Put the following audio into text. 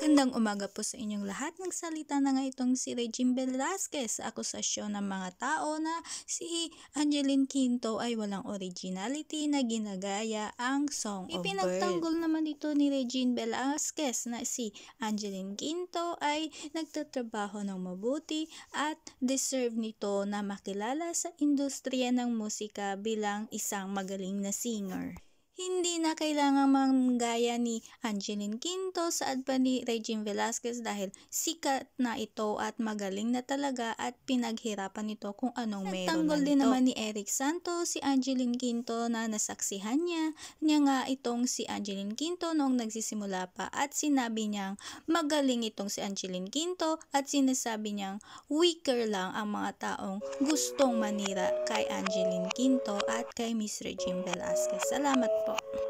Magandang umaga po sa inyong lahat. Nagsalita na nga itong si Regine Velasquez sa akusasyon ng mga tao na si Angeline Quinto ay walang originality na ginagaya ang Song of Ipinagtanggol Bird. naman ito ni Regine Velasquez na si Angeline Quinto ay nagtatrabaho ng mabuti at deserve nito na makilala sa industriya ng musika bilang isang magaling na singer. Hindi na kailangang manggaya ni Angeline Quintos at pa ni Regine Velasquez dahil sikat na ito at magaling na talaga at pinaghirapan nito kung anong Nagtanggol meron Nagtanggol din naman ni Eric Santos si Angeline Quinto na nasaksihan niya. Niya nga itong si Angeline Quinto noong nagsisimula pa at sinabi niyang magaling itong si Angeline Quinto at sinasabi niyang weaker lang ang mga taong gustong manira kay Angeline Quinto at kay Miss Regine Velasquez. Salamat po. po.